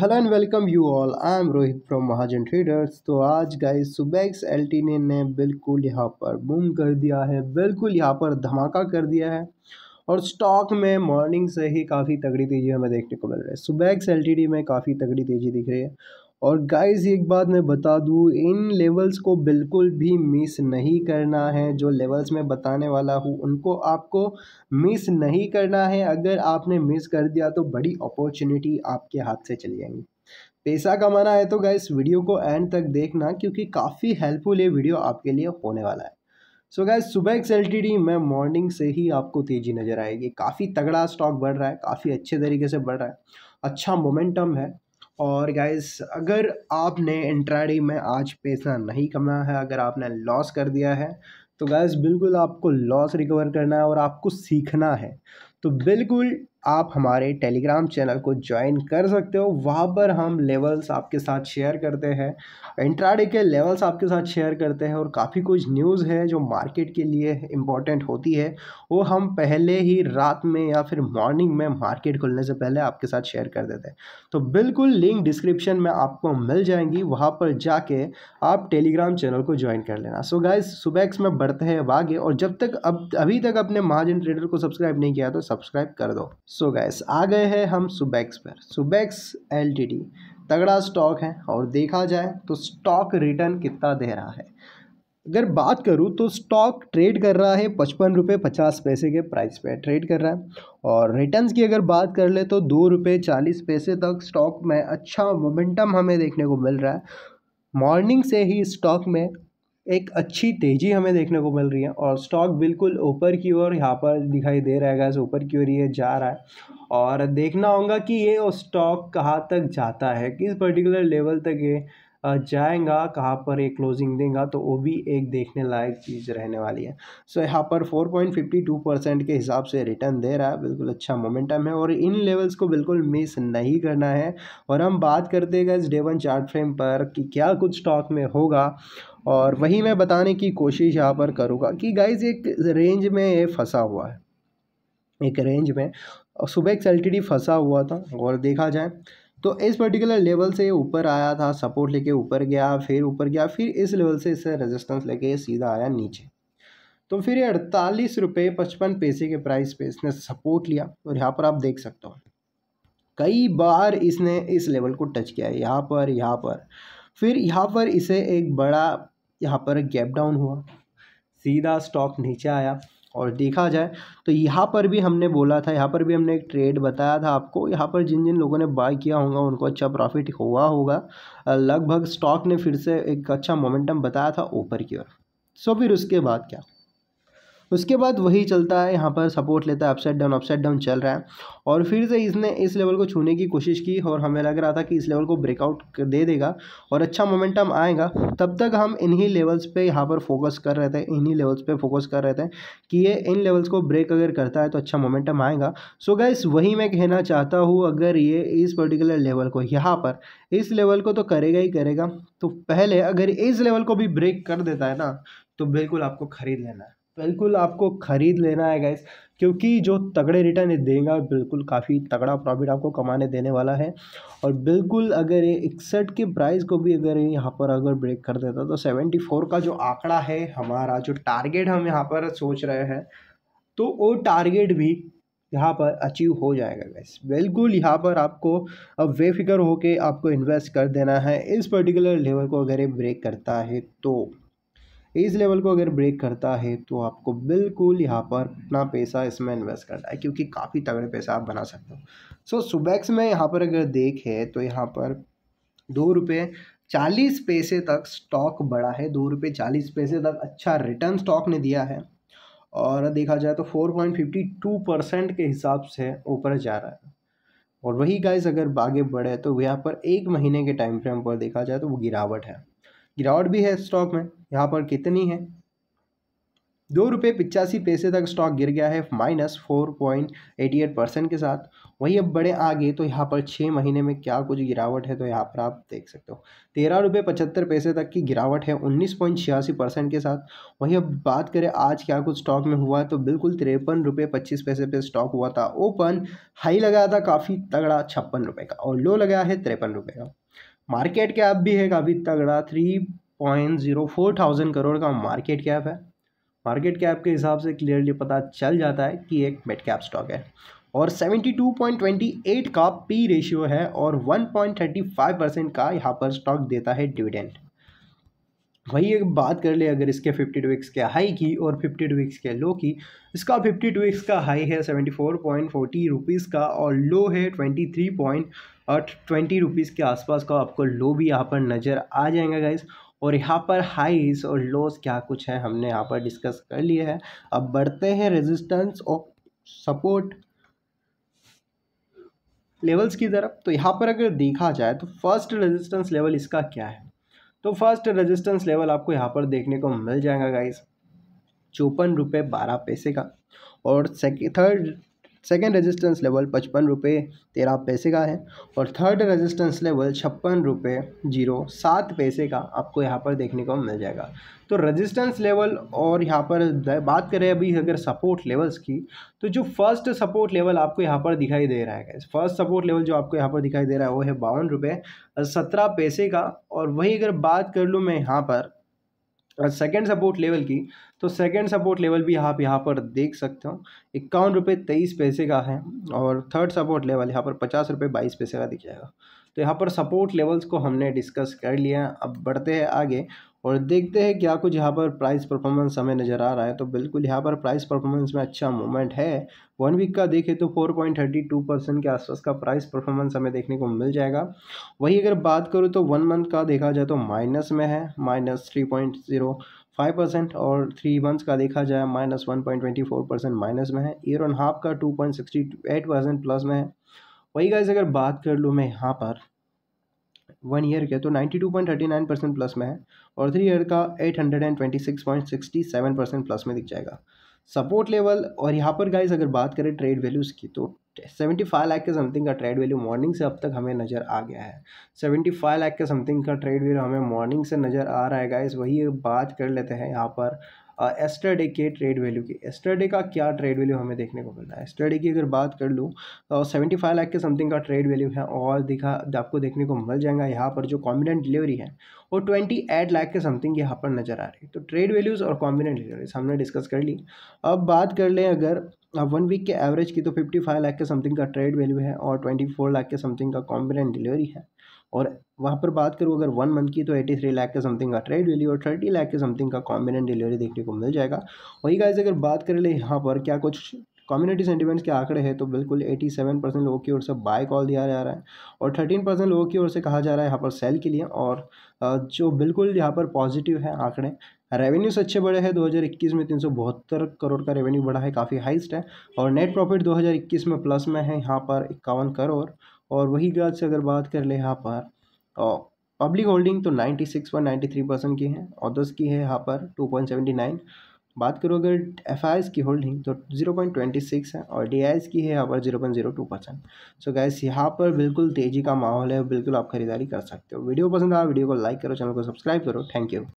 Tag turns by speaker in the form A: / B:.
A: hello and welcome you all I am Rohit from Mahajan traders तो आज guys सुबैक्स एल्टीने ने बिल्कुल यहाँ पर बूम कर दिया है बिल्कुल यहाँ पर धमाका कर दिया है और स्टॉक में मॉर्निंग से ही काफ़ी तगड़ी तेज़ी हमें देखने को मिल रही है सुबैक्स एल में काफ़ी तगड़ी तेज़ी दिख रही है और गाइस एक बात मैं बता दूँ इन लेवल्स को बिल्कुल भी मिस नहीं करना है जो लेवल्स मैं बताने वाला हूँ उनको आपको मिस नहीं करना है अगर आपने मिस कर दिया तो बड़ी अपॉर्चुनिटी आपके हाथ से चली जाएंगी पैसा कमाना है तो गाइस वीडियो को एंड तक देखना क्योंकि काफ़ी हेल्पफुल ये वीडियो आपके लिए होने वाला है सो so सुबह एक्स एल में मॉर्निंग से ही आपको तेज़ी नज़र आएगी काफ़ी तगड़ा स्टॉक बढ़ रहा है काफ़ी अच्छे तरीके से बढ़ रहा है अच्छा मोमेंटम है और गाइस अगर आपने इंट्राडे में आज पैसा नहीं कमाया है अगर आपने लॉस कर दिया है तो गाइस बिल्कुल आपको लॉस रिकवर करना है और आपको सीखना है तो बिल्कुल आप हमारे टेलीग्राम चैनल को ज्वाइन कर सकते हो वहाँ पर हम लेवल्स आपके साथ शेयर करते हैं इंट्राडे के लेवल्स आपके साथ शेयर करते हैं और काफ़ी कुछ न्यूज़ है जो मार्केट के लिए इम्पॉर्टेंट होती है वो हम पहले ही रात में या फिर मॉर्निंग में मार्केट खुलने से पहले आपके साथ शेयर कर देते हैं तो बिल्कुल लिंक डिस्क्रिप्शन में आपको मिल जाएंगी वहाँ पर जाके आप टेलीग्राम चैनल को ज्वाइन कर लेना सो गाइज सुबैक्स में बढ़ते हैं वागे और जब तक अब अभी तक अपने महाजन ट्रेडर को सब्सक्राइब नहीं किया तो सब्सक्राइब कर दो सो गैस आ गए हैं हम सुबैक्स पर सुबैक्स एलटीडी तगड़ा स्टॉक है और देखा जाए तो स्टॉक रिटर्न कितना दे रहा है अगर बात करूँ तो स्टॉक ट्रेड कर रहा है पचपन रुपये पचास पैसे के प्राइस पे ट्रेड कर रहा है और रिटर्न्स की अगर बात कर ले तो दो रुपये चालीस पैसे तक स्टॉक में अच्छा मोमेंटम हमें देखने को मिल रहा है मॉर्निंग से ही स्टॉक में एक अच्छी तेज़ी हमें देखने को मिल रही है और स्टॉक बिल्कुल ऊपर की ओर यहाँ पर दिखाई दे रहा है ऊपर की ओर ये जा रहा है और देखना होगा कि ये स्टॉक कहाँ तक जाता है किस पर्टिकुलर लेवल तक ये जाएगा कहाँ पर ये क्लोजिंग देगा तो वो भी एक देखने लायक चीज़ रहने वाली है सो so, यहाँ पर 4.52 परसेंट के हिसाब से रिटर्न दे रहा है बिल्कुल अच्छा मोमेंटम है और इन लेवल्स को बिल्कुल मिस नहीं करना है और हम बात करते हैं इस डेवन चार्ट फ्रेम पर कि क्या कुछ स्टॉक में होगा और वही मैं बताने की कोशिश यहाँ पर करूँगा कि गाइज एक रेंज में फंसा हुआ है एक रेंज में सुबह एक एल फंसा हुआ था और देखा जाए तो इस पर्टिकुलर लेवल से ऊपर आया था सपोर्ट लेके ऊपर गया फिर ऊपर गया फिर इस लेवल से इसे रेजिस्टेंस लेके सीधा आया नीचे तो फिर ये अड़तालीस रुपये पचपन पैसे के प्राइस पे इसने सपोर्ट लिया और यहाँ पर आप देख सकते हो कई बार इसने इस लेवल को टच किया यहाँ पर यहाँ पर फिर यहाँ पर इसे एक बड़ा यहाँ पर गैप डाउन हुआ सीधा स्टॉक नीचे आया और देखा जाए तो यहाँ पर भी हमने बोला था यहाँ पर भी हमने एक ट्रेड बताया था आपको यहाँ पर जिन जिन लोगों ने बाय किया होगा उनको अच्छा प्रॉफिट हुआ होगा लगभग स्टॉक ने फिर से एक अच्छा मोमेंटम बताया था ऊपर की ओर सो फिर उसके बाद क्या उसके बाद वही चलता है यहाँ पर सपोर्ट लेता है अपसाइड डाउन अपसाइड डाउन चल रहा है और फिर से इसने इस लेवल को छूने की कोशिश की और हमें लग रहा था कि इस लेवल को ब्रेकआउट दे देगा और अच्छा मोमेंटम आएगा तब तक हम इन्हीं लेवल्स पे यहाँ पर फोकस कर रहे थे इन्हीं लेवल्स पे फोकस कर रहे थे कि ये इन लेवल्स को ब्रेक अगर करता है तो अच्छा मोमेंटम आएगा सो so गैस वही मैं कहना चाहता हूँ अगर ये इस पर्टिकुलर लेवल को यहाँ पर इस लेवल को तो करेगा ही करेगा तो पहले अगर इस लेवल को भी ब्रेक कर देता है ना तो बिल्कुल आपको ख़रीद लेना है बिल्कुल आपको ख़रीद लेना है गैस क्योंकि जो तगड़े रिटर्न देगा बिल्कुल काफ़ी तगड़ा प्रॉफिट आपको कमाने देने वाला है और बिल्कुल अगर ये इकसठ के प्राइस को भी अगर यहाँ पर अगर ब्रेक कर देता तो सेवेंटी फोर का जो आंकड़ा है हमारा जो टारगेट हम यहाँ पर सोच रहे हैं तो वो टारगेट भी यहाँ पर अचीव हो जाएगा गैस बिल्कुल यहाँ पर आपको अब बेफिक्र होकर आपको इन्वेस्ट कर देना है इस पर्टिकुलर लेवल को अगर ये ब्रेक करता है तो इस लेवल को अगर ब्रेक करता है तो आपको बिल्कुल यहाँ पर अपना पैसा इसमें इन्वेस्ट करना है क्योंकि काफ़ी तगड़े पैसा आप बना सकते हो सो so, सुबैक्स में यहाँ पर अगर देखें तो यहाँ पर दो रुपये चालीस पैसे तक स्टॉक बढ़ा है दो रुपये चालीस पैसे तक अच्छा रिटर्न स्टॉक ने दिया है और देखा जाए तो four point fifty two percent के हिसाब से ऊपर जा रहा है और वही गाइस अगर आगे बढ़े तो यहाँ पर एक महीने के टाइम फ्रेम पर देखा जाए तो वो गिरावट है गिरावट भी है स्टॉक में यहाँ पर कितनी है दो रुपये पिचासी पैसे तक स्टॉक गिर गया है minus four point eighty eight percent के साथ वही अब बड़े आगे तो यहाँ पर छः महीने में क्या कुछ गिरावट है तो यहाँ पर आप देख सकते हो तेरह रुपये पचहत्तर पैसे तक की गिरावट है उन्नीस पॉइंट छियासी परसेंट के साथ वहीं अब बात करें आज क्या कुछ स्टॉक में हुआ तो बिल्कुल तिरपन रुपये पच्चीस पैसे पे स्टॉक हुआ था ओपन हाई लगाया था काफ़ी तगड़ा छप्पन रुपये का और लो लगाया है तिरपन रुपये का मार्केट कैप भी है काफ़ी तगड़ा three point zero four thousand crore का मार्केट कैप है मार्केट कैप के हिसाब से क्लियरली पता चल जाता है कि एक मेट कैप स्टॉक है और seventy two point twenty eight का पी रेशियो है और one point thirty five percent का यहाँ पर स्टॉक देता है डिविडेंड वही एक बात कर ले अगर इसके 52 वीक्स के हाई की और 52 वीक्स के लो की इसका 52 वीक्स का हाई है 74.40 रुपीज़ का और लो है थ्री पॉइंट और ट्वेंटी रुपीज़ के आसपास का आपको लो भी यहाँ पर नज़र आ जाएगा गाइज़ और यहाँ पर हाईज और लोस क्या कुछ है हमने यहाँ पर डिस्कस कर लिया है अब बढ़ते हैं रेजिस्टेंस और सपोर्ट लेवल्स की तरफ तो यहाँ पर अगर देखा जाए तो फर्स्ट रेजिस्टेंस लेवल इसका क्या है तो फर्स्ट रेजिस्टेंस लेवल आपको यहाँ पर देखने को मिल जाएगा गाइस चौपन रुपये बारह पैसे का और second third second resistance level पचपन रुपये तेरह पैसे का है और थर्ड रेजिस्टेंस लेवल छप्पन रुपये जीरो सात पैसे का आपको यहाँ पर देखने को मिल जाएगा तो रेजिस्टेंस लेवल और यहाँ पर बात करें अभी अगर सपोर्ट लेवल्स की तो जो फर्स्ट सपोर्ट लेवल आपको यहाँ पर दिखाई दे रहा है फर्स्ट सपोर्ट लेवल जो आपको यहाँ पर दिखाई दे रहा है वो है बावन रुपये सत्रह पैसे का और वही अगर बात कर लूँ मैं यहाँ पर सेकेंड सपोर्ट लेवल की तो सेकेंड सपोर्ट लेवल भी आप यहाँ पर देख सकते हो इक्यावन रुपये तेईस पैसे का है और थर्ड सपोर्ट लेवल यहाँ पर पचास रुपये बाईस पैसे का दिख जाएगा तो यहाँ पर सपोर्ट लेवल्स को हमने डिस्कस कर लिया अब बढ़ते हैं आगे और देखते हैं क्या कुछ यहाँ पर प्राइस परफॉर्मेंस हमें नज़र आ रहा है तो बिल्कुल यहाँ पर प्राइस परफॉर्मेंस में अच्छा मूवमेंट है वन वीक का देखें तो four point thirty two percent के आसपास का प्राइस परफॉर्मेंस हमें देखने को मिल जाएगा वही अगर बात करूँ तो वन मंथ का देखा जाए तो माइनस में है minus three point zero five percent और थ्री मंथ्स का देखा जाए minus one point twenty four percent minus में है ईयर ऑन हाफ का two point sixty eight percent plus में है वही गाइज अगर बात कर लूँ मैं यहाँ पर वन ईयर के तो ninety two point thirty nine percent plus में है और थ्री ईयर का eight hundred and twenty six point sixty seven percent plus में दिख जाएगा सपोर्ट लेवल और यहाँ पर गाइज अगर बात करें ट्रेड वैल्यूज़ की तो सेवेंटी फाइव लाख के समथिंग का ट्रेड वैल्यू मॉर्निंग से अब तक हमें नज़र आ गया है सेवेंटी फाइव लाख के समथिंग का ट्रेड वैल्यू हमें मॉर्निंग से नज़र आ रहा है गाइज वही बात कर लेते हैं यहाँ पर एस्टरडे के ट्रेड वैल्यू की एस्टरडे का क्या ट्रेड वैल्यू हमें देखने को मिल रहा है एस्टरडे की अगर बात कर लूँ तो सेवेंटी फाइव लाख के समथिंग का ट्रेड वैल्यू है और दिखा आपको देखने को मिल जाएगा यहाँ पर जो कॉम्बिनेंट डिलीवरी है वो ट्वेंटी एट लाख के समथिंग यहाँ पर नजर आ रही है तो ट्रेड वैल्यूज़ और कॉम्बिनेंट डिलीवरीज हमने डिस्कस कर ली अब बात कर लें अगर वन वीक के एवरेज की तो फिफ्टी फाइव लाख के समथिंग का ट्रेड वैल्यू है और ट्वेंटी फोर लाख के समथिंग का कॉम्बिनेंट डिलीवरी है और वहाँ पर बात करूँ अगर वन मंथ की तो एटी थ्री लाख के समथिंग का ट्रेड वैल्यू और थर्टी लाख के समथिंग का कॉम्बिनेंट डिलीवरी देखने को मिल जाएगा वही गाइज अगर बात कर ले यहाँ पर क्या कुछ कम्युनिटी सेंटिमेंट्स के आंकड़े हैं तो बिल्कुल 87 परसेंट लोगों की ओर से बाय कॉल दिया जा रहा है और 13 परसेंट लोगों की ओर से कहा जा रहा है यहाँ पर सेल के लिए और जो बिल्कुल यहाँ पर पॉजिटिव है आंकड़े रेवेन्यूस अच्छे बढ़े हैं 2021 में तीन करोड़ का रेवेन्यू बढ़ा है काफ़ी हाइस्ट है और नेट प्रॉफिट 2021 में प्लस में है यहाँ पर इक्यावन करोड़ और वही गाज से अगर बात कर ले यहाँ पर पब्लिक होल्डिंग तो ninety six point ninety three percent की है ऑदर्स की है यहाँ पर टू पॉइंट सेवेंटी नाइन बात करो अगर एफ की होल्डिंग तो जीरो पॉइंट ट्वेंटी सिक्स है और डी की है यहाँ पर zero zero point two percent so guys यहाँ पर बिल्कुल तेज़ी का माहौल है बिल्कुल आप खरीदारी कर सकते हो वीडियो पसंद आया वीडियो को लाइक करो चैनल को सब्सक्राइब करो थैंक यू